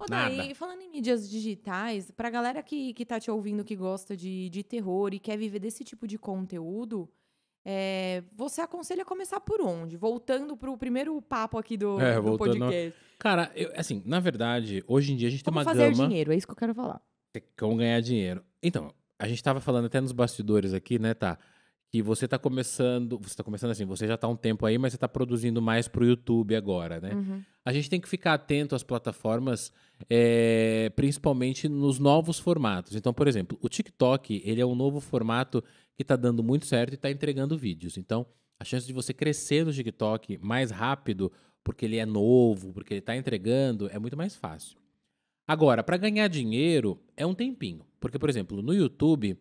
Ô, Daí, falando em mídias digitais, pra galera que, que tá te ouvindo, que gosta de, de terror e quer viver desse tipo de conteúdo, é, você aconselha começar por onde? Voltando pro primeiro papo aqui do, É, do voltando- podcast. Cara, eu- assim, na verdade, hoje em dia a gente Como tem uma fazer gama. dinheiro, é isso que eu quero falar. Tem Como ganhar dinheiro. Então, a gente tava falando até nos bastidores aqui, né, tá? que você está começando, você está começando assim, você já está um tempo aí, mas você está produzindo mais para o YouTube agora, né? Uhum. A gente tem que ficar atento às plataformas, é, principalmente nos novos formatos. Então, por exemplo, o TikTok, ele é um novo formato que está dando muito certo e está entregando vídeos. Então, a chance de você crescer no TikTok mais rápido, porque ele é novo, porque ele está entregando, é muito mais fácil. Agora, para ganhar dinheiro, é um tempinho. Porque, por exemplo, no YouTube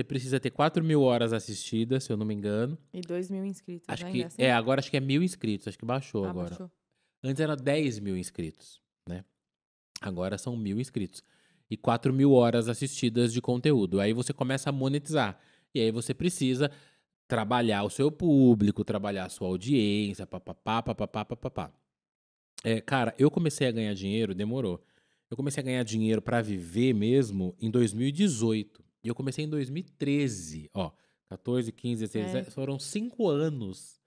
você precisa ter 4 mil horas assistidas, se eu não me engano. E 2 mil inscritos. Acho né? que, assim? É, agora acho que é mil inscritos, acho que baixou ah, agora. Baixou. Antes era 10 mil inscritos, né? Agora são mil inscritos. E 4 mil horas assistidas de conteúdo. Aí você começa a monetizar. E aí você precisa trabalhar o seu público, trabalhar a sua audiência, papapá, papapá, papapá. É, cara, eu comecei a ganhar dinheiro, demorou. Eu comecei a ganhar dinheiro para viver mesmo em 2018. E eu comecei em 2013, ó. 14, 15, 16, é. foram cinco anos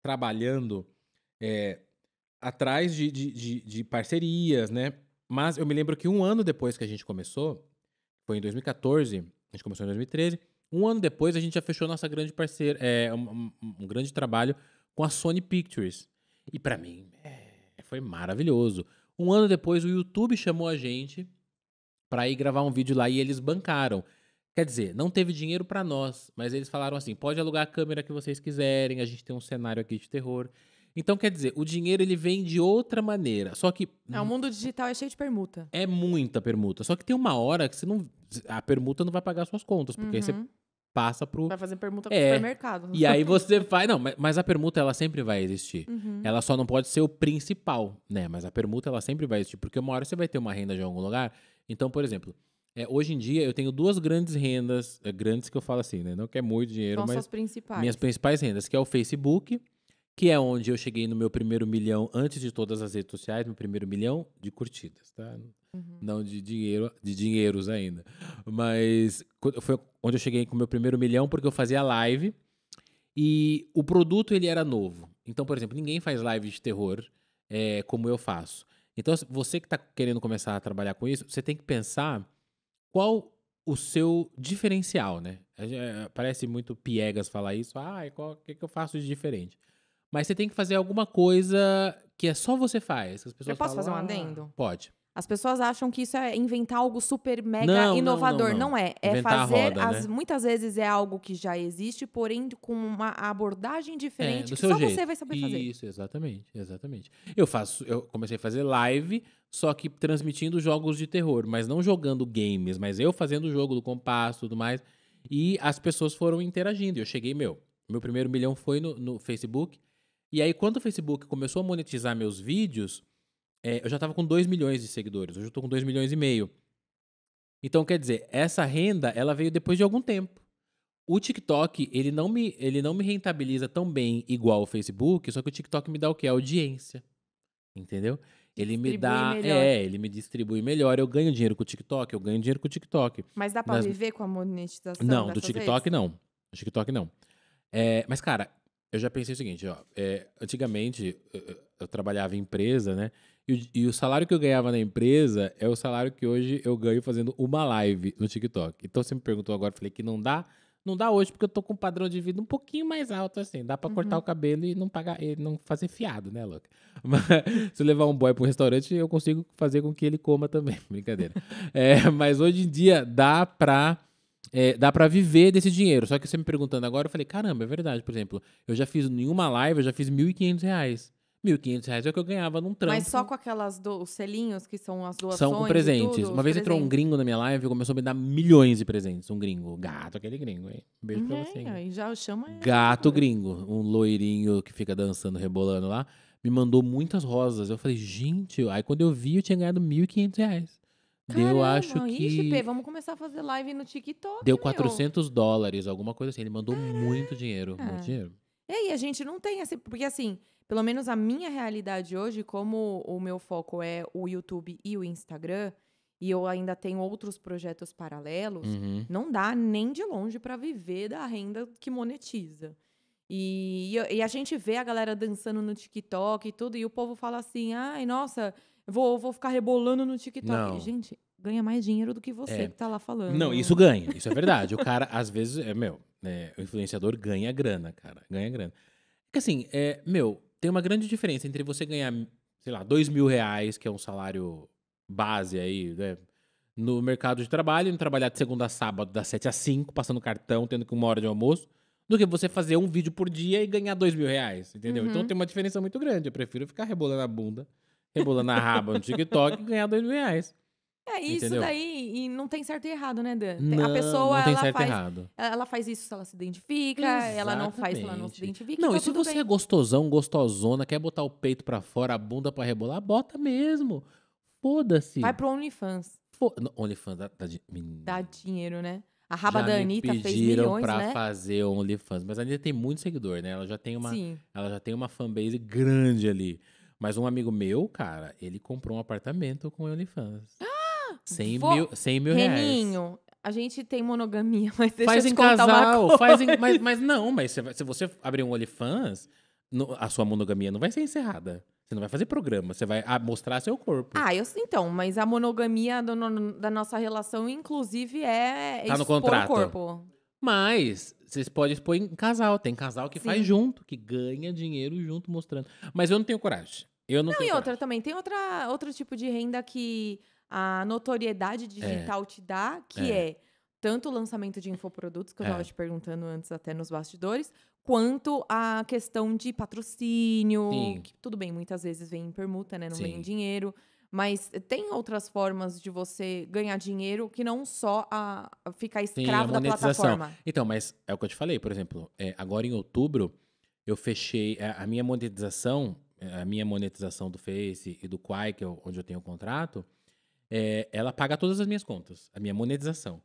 trabalhando é, atrás de, de, de, de, parcerias, né? Mas eu me lembro que um ano depois que a gente começou, foi em 2014, a gente começou em 2013, um ano depois a gente já fechou nossa grande parceira, é, um, um, um grande trabalho com a Sony Pictures. E para mim, é, foi maravilhoso. Um ano depois, o YouTube chamou a gente para ir gravar um vídeo lá e eles bancaram. Quer dizer, não teve dinheiro para nós, mas eles falaram assim: pode alugar a câmera que vocês quiserem, a gente tem um cenário aqui de terror. Então, quer dizer, o dinheiro ele vem de outra maneira. Só que. é o mundo digital é cheio de permuta. É muita permuta. Só que tem uma hora que você não. A permuta não vai pagar suas contas, porque uhum. você passa pro. Vai fazer permuta pro é. supermercado. E aí você vai. Não, mas a permuta ela sempre vai existir. Uhum. Ela só não pode ser o principal, né? Mas a permuta ela sempre vai existir. Porque uma hora você vai ter uma renda de algum lugar. Então, por exemplo, é, hoje em dia eu tenho duas grandes rendas, é, grandes que eu falo assim, né? Não que é muito dinheiro, São mas principais. minhas principais rendas, que é o Facebook, que é onde eu cheguei no meu primeiro milhão antes de todas as redes sociais, meu primeiro milhão de curtidas, tá? Uhum. Não de dinheiro, de dinheiros ainda. Mas foi onde eu cheguei com o meu primeiro milhão porque eu fazia live e o produto ele era novo. Então, por exemplo, ninguém faz live de terror é, como eu faço. Então, você que está querendo começar a trabalhar com isso, você tem que pensar qual o seu diferencial, né? É, é, parece muito piegas falar isso. Ah, o que, que eu faço de diferente? Mas você tem que fazer alguma coisa que é só você faz. Que as pessoas eu posso falam, fazer um ah, adendo? Ah, pode. As pessoas acham que isso é inventar algo super mega não, inovador. Não, não, não, é. É inventar fazer. Roda, as, né? Muitas vezes é algo que já existe, porém com uma abordagem diferente é, do que seu só jeito. você vai saber fazer. Isso, exatamente, exatamente. Eu faço, eu comecei a fazer live, só que transmitindo jogos de terror, mas não jogando games, mas eu fazendo o jogo do compasso e tudo mais. E as pessoas foram interagindo. Eu cheguei, meu, meu primeiro milhão foi no, no Facebook. E aí, quando o Facebook começou a monetizar meus vídeos é, eu já estava com 2 milhões de seguidores, hoje eu estou com 2 milhões e meio. Então, quer dizer, essa renda, ela veio depois de algum tempo. O TikTok, ele não me, ele não me rentabiliza tão bem igual o Facebook, só que o TikTok me dá o que? Audiência. Entendeu? Ele me dá. É, melhor. É, ele me distribui melhor. Eu ganho dinheiro com o TikTok, eu ganho dinheiro com o TikTok. Mas dá pra Nas... viver com a monetização? Não, do TikTok não. Do TikTok não. É, mas, cara, eu já pensei o seguinte, ó, é, antigamente eu, eu, trabalhava em empresa, né? E, e, o salário que eu ganhava na empresa é o salário que hoje eu ganho fazendo uma live no TikTok. Então você me perguntou agora, falei que não dá, não dá hoje porque eu tô com um padrão de vida um pouquinho mais alto assim. Dá para uhum. cortar o cabelo e não pagar, e não fazer fiado, né, Luca? Mas se eu levar um boy para um restaurante, eu consigo fazer com que ele coma também, brincadeira. é, mas hoje em dia dá para é, dá para viver desse dinheiro. Só que você me perguntando agora, eu falei, caramba, é verdade. Por exemplo, eu já fiz nenhuma live, eu já fiz R$ 1.500. R$ 1.500 é o que eu ganhava num trampo. Mas só com aquelas do, os selinhos que são as doações? São com presentes. Tudo, Uma vez presentes. entrou um gringo na minha live e começou a me dar milhões de presentes. Um gringo, gato, aquele gringo. Hein? beijo uhum, pra é, você. Aí já chama gato gringo, um loirinho que fica dançando, rebolando lá. Me mandou muitas rosas. Eu falei, gente, aí quando eu vi, eu tinha ganhado R$ 1.500. Caramba, deu, acho que. Ixi, vamos começar a fazer live no TikTok. Deu 400 meu. dólares, alguma coisa assim. Ele mandou muito dinheiro. Muito dinheiro. É, e a gente não tem assim, Porque assim, pelo menos a minha realidade hoje, como o meu foco é o YouTube e o Instagram, e eu ainda tenho outros projetos paralelos, uhum. não dá nem de longe para viver da renda que monetiza. E, e, a gente vê a galera dançando no TikTok e tudo, e o povo fala assim: ai, nossa, Vou, vou ficar rebolando no TikTok. Não. Gente, ganha mais dinheiro do que você é. que tá lá falando. Não, isso ganha, isso é verdade. o cara, às vezes, é, meu, é, o influenciador ganha grana, cara. Ganha grana. Porque é assim, é, meu, tem uma grande diferença entre você ganhar, sei lá, dois mil reais, que é um salário base aí, né? No mercado de trabalho, no trabalhar de segunda a sábado, das 7 às 5, passando cartão, tendo que uma hora de almoço, do que você fazer um vídeo por dia e ganhar dois mil reais, entendeu? Então uhum. Então tem uma diferença muito grande. Eu prefiro ficar rebolando a bunda rebolando a raba no TikTok e ganhar dois mil reais. É isso Entendeu? daí, e não tem certo e errado, né, Dan? Não, a pessoa, não tem ela certo faz, e errado. Ela faz isso se ela se identifica, Exatamente. ela não faz se ela não se identifica. Não, tá e se você bem. é gostosão, gostosona, quer botar o peito para fora, a bunda para rebolar, bota mesmo. Foda-se. Vai pro OnlyFans. OnlyFans dá, tá dá, dá dinheiro, né? A raba já da Anitta fez milhões, pra né? fazer OnlyFans, mas a Anitta tem muito seguidor, né? Ela já tem uma, Sim. ela já tem uma fanbase grande ali. Mas um amigo meu, cara, ele comprou um apartamento com o OnlyFans. Ah! 100 vou... mil, 100 mil Reninho, reais. Reninho, a gente tem monogamia, mas deixa faz eu te em casal, Faz em mas, mas não, mas se, se você abrir um OnlyFans, no, a sua monogamia não vai ser encerrada. Você não vai fazer programa, você vai ah, mostrar seu corpo. Ah, eu então, mas a monogamia do, no, da nossa relação, inclusive, é tá expor no contrato. o corpo. Mas vocês podem expor em casal. Tem casal que Sim. faz junto, que ganha dinheiro junto mostrando. Mas eu não tenho coragem. Eu não, não tenho e outra coragem. também. Tem outra, outro tipo de renda que a notoriedade digital é. te dá, que é. é. tanto o lançamento de infoprodutos, que eu estava é. te perguntando antes até nos bastidores, quanto a questão de patrocínio, Sim. que tudo bem, muitas vezes vem em permuta, né? Não Sim. vem em dinheiro. Mas tem outras formas de você ganhar dinheiro que não só a ficar escravo Sim, a da plataforma. Então, mas é o que eu te falei, por exemplo, é, agora em outubro eu fechei a, é, a, minha monetização, é, a minha monetização do Face e do Quai, que é onde eu tenho o contrato, é, ela paga todas as minhas contas, a minha monetização.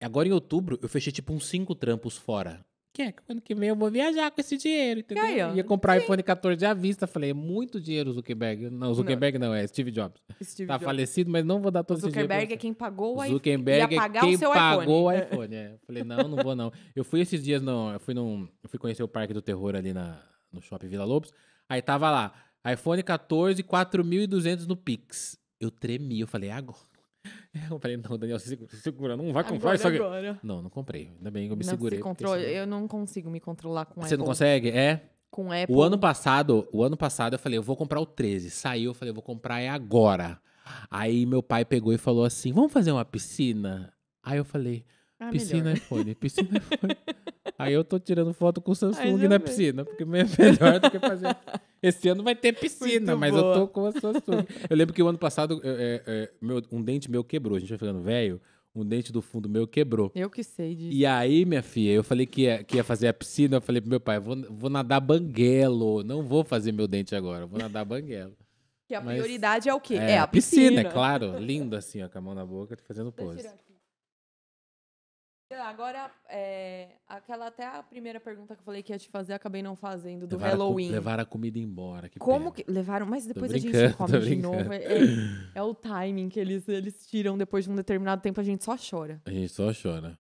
Agora em outubro eu fechei tipo uns cinco trampos fora que é que ano que vem eu vou viajar com esse dinheiro, entendeu? Aí, ó, Ia comprar sim. iPhone 14 à vista. Falei, é muito dinheiro, Zuckerberg. Não, Zuckerberg não, não é Steve Jobs. Steve tá Jobs. falecido, mas não vou dar todo Zuckerberg esse dinheiro. Zuckerberg é quem pagou o iPhone. Zuckerberg é quem pagou o iPhone. É. Falei, não, não vou não. Eu fui esses dias, não, eu fui, num, eu fui conhecer o Parque do Terror ali na, no Shopping Vila Lobos. Aí tava lá, iPhone 14, 4.200 no Pix. Eu tremi, eu falei, é agora Eu falei, não, Daniel, você segura, não vai comprar agora, isso aqui. Agora. Não, não comprei. Ainda bem que eu me não segurei. Se controle, Eu não consigo me controlar com Você Apple. não consegue? É? Com Apple. O ano passado, o ano passado eu falei, eu vou comprar o 13. Saiu, eu falei, eu vou comprar é agora. Aí meu pai pegou e falou assim: vamos fazer uma piscina? Aí eu falei, ah, piscina melhor. É iPhone, piscina iPhone. É Aí eu tô tirando foto com o Samsung na piscina, porque é melhor do que fazer. Esse ano vai ter piscina, Muito mas boa. eu tô com as suas. eu lembro que o ano passado é, é, meu, um dente meu quebrou. A gente vai ficando velho, um dente do fundo meu quebrou. Eu que sei disso. E aí, minha filha, eu falei que ia, que ia fazer a piscina. Eu falei pro meu pai: vou, vou nadar banguelo. Não vou fazer meu dente agora, vou nadar banguelo. Que a mas, prioridade é o quê? É, é a piscina. piscina. é claro. Lindo assim, ó, com a mão na boca, fazendo tá pose. Agora, é, aquela até a primeira pergunta que eu falei que ia te fazer, acabei não fazendo, do levaram Halloween. A, levaram a comida embora. Que Como pena. que. Levaram, mas depois a gente come de novo. É, é, é, o timing que eles, eles tiram depois de um determinado tempo, a gente só chora. A gente só chora.